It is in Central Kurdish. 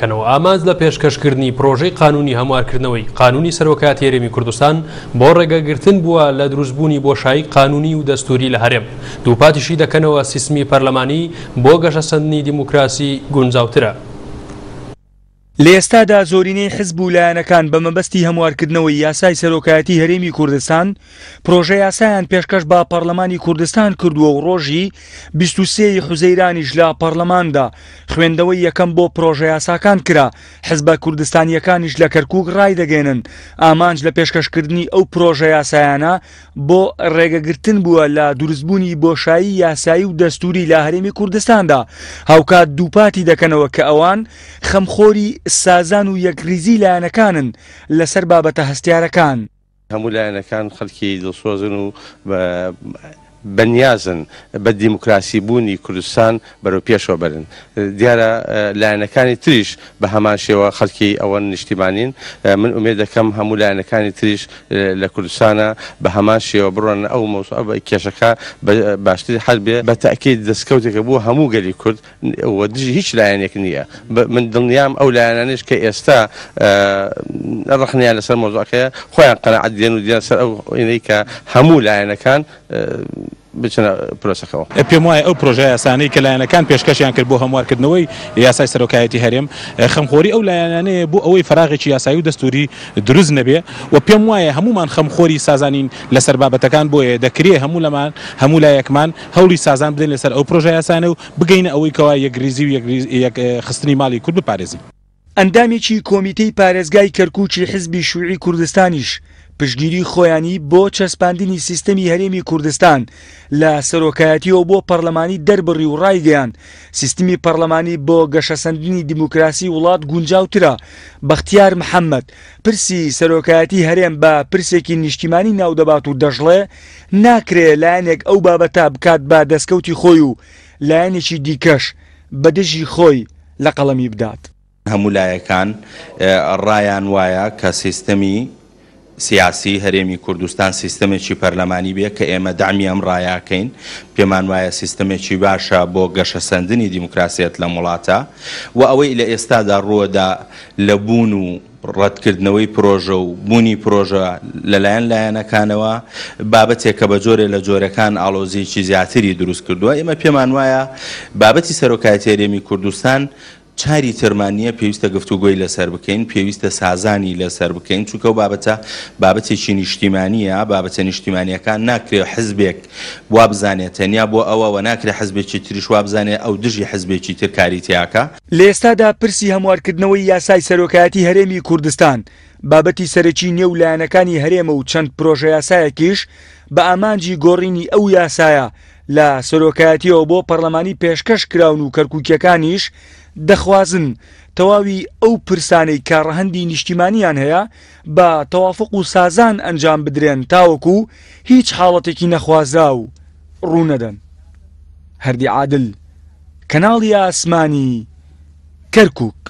کەنەوە ئاماز لە پێشکەشکردنی پرۆژەی قانونی هەموارکردنەوەی قانونی سەرۆکات هێرێمی کوردستان بۆ ڕێگەگرتن بووە لە دروستبوونی بۆشایی قانونی و دەستوری لە هەرێم دووپاتیشی دەکەنەوە سیسمی پەرلەمانی بۆ گەشەسەندنی دیموکراسی گونجاوترە لە ئێستادا زۆرینەی حزب و لایەنەکان بە مەبەستی هەموارکردنەوەی یاسای سەرۆکایەتی هەرێمی کوردستان پرۆژە یاسایان پێشکەش با پەرلەمانی کوردستان کردووە و ڕۆژی 23 حوزەیرانیش لە پەرلەماندا خوێندەوەی یەکەم بۆ پرۆژە یاساکان کرا حزبە کوردستانیەکانیش لە کەرکک ڕای دەگەێنن ئامانج لە پێشکەشکردنی ئەو پرۆژە یاسایانە بۆ ڕێگەگرتن بووە لە دروستبوونی بۆشایی یاسایی و دەستوری لە هەرێمی کوردستاندا هاوکات دووپاتی دەکەنەوە کە ئەوان خەمخۆری سازان و یەکریزی لایەنەکانن لەسەر بابەتە هەستیارەکان هەموو لایەنەکان خەڵکی دڵسۆزن و بنيازن بالديمقراسي بوني كردستان برو بيشو برن ديارة اه، لعنكاني تريش بهمان شوى خلقي اول نجتمانين اه، من اميدا كم همو لعنكاني تريش اه، لكردستان بهمان شوى برون او موسوى كيشكا باشتري حربية بتأكيد دسكوتي كبو همو غالي كرد ودجي هيش لعنك نية من دنيام او لعنانيش كيستا رخني على سر موضوع كيا خويا قناعة دينو دينا سر او انيكا همو لعنكان بچنە پرۆسەخەوە پێم وایە ئەو پرۆژای یاسانی کە لایەنەکان پێشکەشیان کرد بۆ هەموارکردنەوەی یاسای سەرۆکایەتی هەرێم خەمخۆری ئەو لایەنانەیە بۆ ئەوەی فراغێکی یاسایی و دەستوری دروست نەبێ و پێم وایە هەمومان خەمخۆری سازانین لەسەر بابەتەکان بۆیە دەکرێ هەموو لەمان هەموو لایەکمان هەولی سازان بدەین لەسەر ئەو پرۆژای یاسانە و بگەینە ئەوەی کەوا یەکگریزی و خستنی ماڵی کورد بپارێزی ئەندامێکی کۆمیتەی پارێزگای کەرکوچی حزبی شوعی کوردستانیش پشگیری خۆیانی بۆ چەسپاندنی سیستەمی هەرێمی کوردستان لە سەرۆکایەتیەوە بۆ پەرلەمانی دەربڕی و ڕایگەیان سیستمی پەرلەمانی بۆ گەشەسەندنی دیموکراسی وڵات گونجاوترە بەختیار محەممەد پرسی سەرۆکایەتی هەرێم بە پرسێکی نیشتیمانی ناودەبات و دەژڵێ ناکرێ لایەنێک ئەو بابەتا بکات بە دەستکەوتی خۆی و لایەنێکی دیکەش بە دژی خۆی لە قەڵەمی بدات. هەمولایەکان ڕایان وایە کە سیستەمی سیاسی هەرێمی کوردستان سیستمێکی پەرلەمانی بێ کە ئێمە دامی ئەم ڕایاکەین پێمان وایە سیستمێکی باشە بۆ گەشە سندنی دیموکراسیەت لە وڵاتە و ئەوەی لە ئێستادا ڕووەدا لە بوون و ڕەتکردنەوەی پرۆژە و بوونی پرۆژە لەلایەن لایەنەکانەوە بابەتێک کە بە جۆرێ لە جۆرەکان ئالۆزیی زیاتری دروست کردووە ئێمە پێمان وایە بابەتی سەرۆکایەتێرێمی کوردستان چاری ترمانیە پێویستە گفتوگۆی لەسەر بکەین پێویستە سازانی لەسەر بکەین چونکە و بابەتە بابەتێکی نیشتیمانیە بابەتە نیشتیمانیەکان ناکرێ حزبێک وا بزانێتەنیا بۆ ئەوەوە ناکرێ حزبێکی تریش وا بزانێ ئەو دژی حزبێکی ترکاری تیاکە لە ئێستادا پرسی هەموارکردنەوەی یاسای سەرۆکایەتی هەرێمی کوردستان بابەتی سەرەکی نێولایەنەکانی هەرێمە و چەند پرۆژە یاسایەکیش بە ئامانجی گۆڕینی ئەو یاسایە لە سەرۆکایەتیەوە بۆ پەرلەمانی پێشکەش کراون و کەرکووکیەکانیش دەخوازن تەواوی ئەو پرسانەی کارڕهندی نیشتیمانیان هەیە بە تەوافق و سازان ئەنجام بدرێن تاوەکو هیچ حاڵەتێکی نەخوازا و ڕوونەدەن هەردی عادل کەناڵی ئاسمانی کەرکک